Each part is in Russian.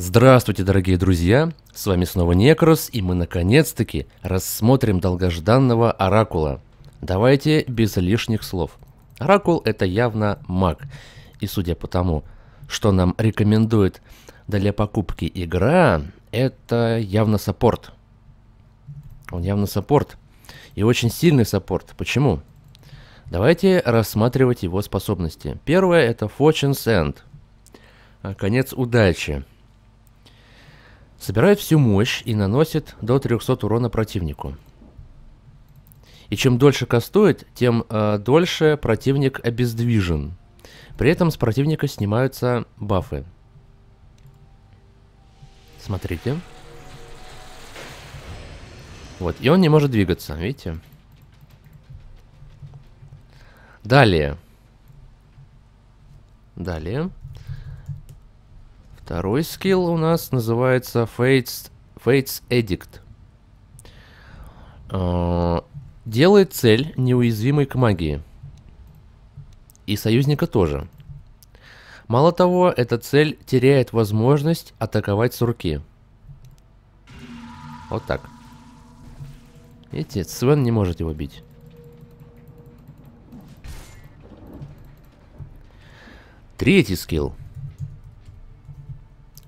Здравствуйте, дорогие друзья! С вами снова Некрос, и мы наконец-таки рассмотрим долгожданного Оракула. Давайте без лишних слов. Оракул – это явно маг, и судя по тому, что нам рекомендует для покупки игра, это явно саппорт. Он явно саппорт, и очень сильный саппорт. Почему? Давайте рассматривать его способности. Первое – это Fortune's End – конец удачи – Собирает всю мощь и наносит до 300 урона противнику. И чем дольше кастует, тем э, дольше противник обездвижен. При этом с противника снимаются бафы. Смотрите. Вот, и он не может двигаться, видите? Далее. Далее. Второй скилл у нас называется Fates, Fates Edict. А, делает цель неуязвимой к магии. И союзника тоже. Мало того, эта цель теряет возможность атаковать с руки. Вот так. Видите, Свен не может его бить. Третий скилл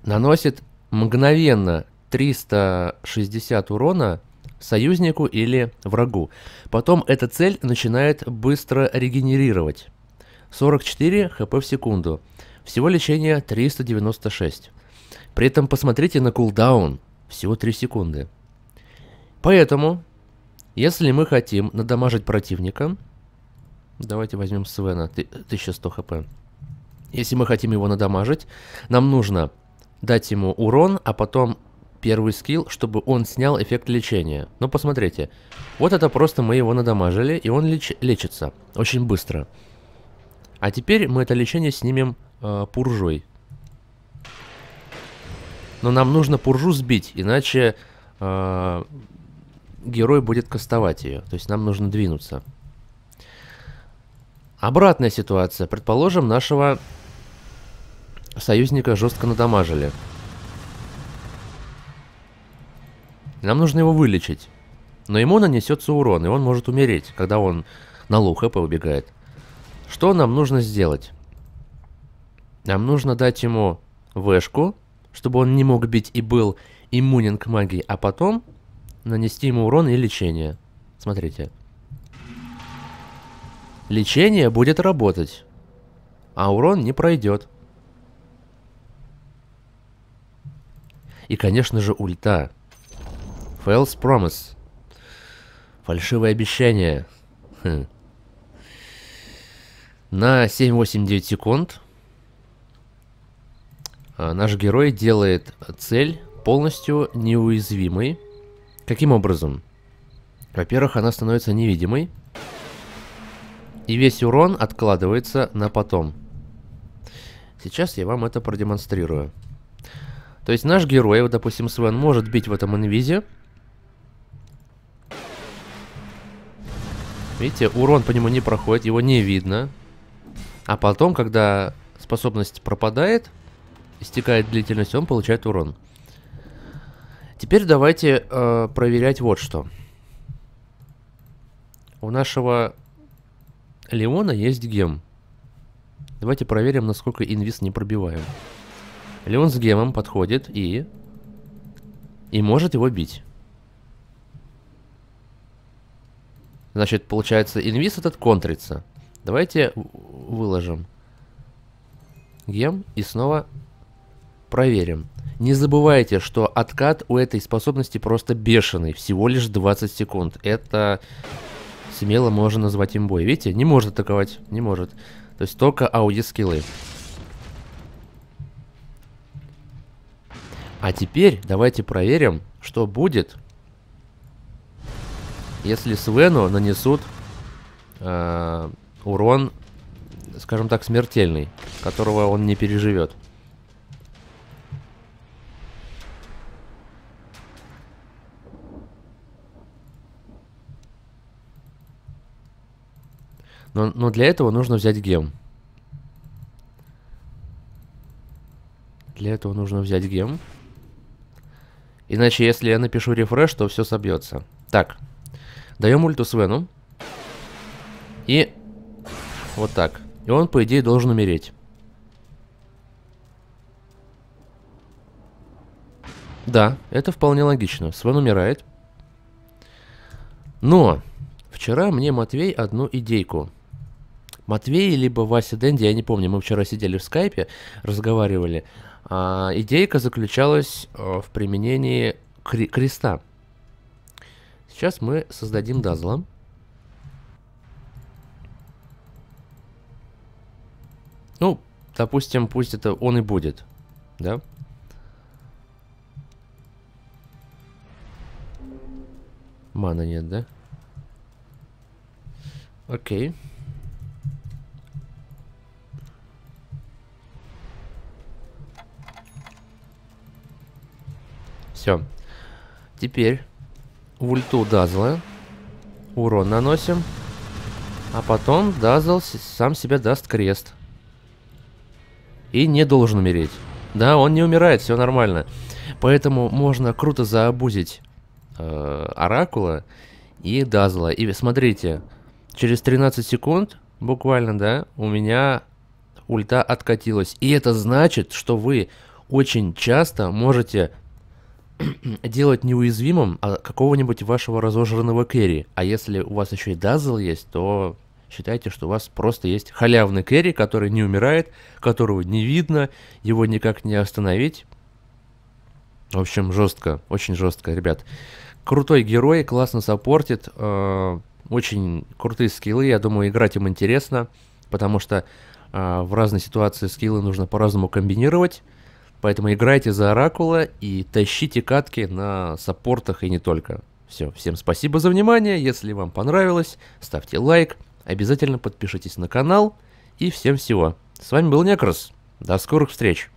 наносит мгновенно 360 урона союзнику или врагу. Потом эта цель начинает быстро регенерировать. 44 хп в секунду. Всего лечение 396. При этом посмотрите на кулдаун. Всего 3 секунды. Поэтому, если мы хотим надамажить противника... Давайте возьмем Свена, 1100 хп. Если мы хотим его надамажить, нам нужно дать ему урон, а потом первый скилл, чтобы он снял эффект лечения. Но ну, посмотрите. Вот это просто мы его надамажили, и он леч лечится очень быстро. А теперь мы это лечение снимем э, пуржой. Но нам нужно пуржу сбить, иначе э, герой будет кастовать ее. То есть нам нужно двинуться. Обратная ситуация. Предположим, нашего союзника жестко надамажили. Нам нужно его вылечить. Но ему нанесется урон, и он может умереть, когда он на лоу хп убегает. Что нам нужно сделать? Нам нужно дать ему вэшку, чтобы он не мог бить и был иммунен к магии, а потом нанести ему урон и лечение. Смотрите. Лечение будет работать, а урон не пройдет. И, конечно же, ульта. False Promise. Фальшивое обещание. Хм. На 7-8-9 секунд а, наш герой делает цель полностью неуязвимой. Каким образом? Во-первых, она становится невидимой. И весь урон откладывается на потом. Сейчас я вам это продемонстрирую. То есть наш герой, вот допустим Свен, может бить в этом инвизе. Видите, урон по нему не проходит, его не видно. А потом, когда способность пропадает, истекает длительность, он получает урон. Теперь давайте э, проверять вот что. У нашего Леона есть гем. Давайте проверим, насколько инвиз не пробиваем. Леон с гемом подходит и... И может его бить. Значит, получается, инвиз этот контрится. Давайте выложим гем и снова проверим. Не забывайте, что откат у этой способности просто бешеный. Всего лишь 20 секунд. Это смело можно назвать имбой. Видите, не может атаковать. Не может. То есть только ауди скиллы. А теперь давайте проверим, что будет, если Свену нанесут э, урон, скажем так, смертельный, которого он не переживет. Но, но для этого нужно взять гем. Для этого нужно взять гем. Иначе, если я напишу рефреш, то все собьется. Так. Даем ульту Свену. И... Вот так. И он, по идее, должен умереть. Да, это вполне логично. Свен умирает. Но вчера мне Матвей одну идейку Матвей, либо Вася Дэнди, я не помню, мы вчера сидели в скайпе, разговаривали. А, идейка заключалась э, в применении кре- креста. Сейчас мы создадим дазла. Ну, допустим, пусть это он и будет, да? Мана нет, да? Окей. Okay. Все. Теперь ульту Дазла урон наносим. А потом Дазл сам себя даст крест. И не должен умереть. Да, он не умирает, все нормально. Поэтому можно круто заобузить э, Оракула и Дазла. И смотрите, через 13 секунд, буквально, да, у меня ульта откатилась. И это значит, что вы очень часто можете делать неуязвимым а, какого-нибудь вашего разожранного керри. А если у вас еще и дазл есть, то считайте, что у вас просто есть халявный керри, который не умирает, которого не видно, его никак не остановить. В общем, жестко, очень жестко, ребят. Крутой герой, классно саппортит, э, очень крутые скиллы, я думаю, играть им интересно, потому что э, в разной ситуации скиллы нужно по-разному комбинировать. Поэтому играйте за Оракула и тащите катки на саппортах и не только. Все, всем спасибо за внимание. Если вам понравилось, ставьте лайк, обязательно подпишитесь на канал. И всем всего. С вами был Некрос. До скорых встреч.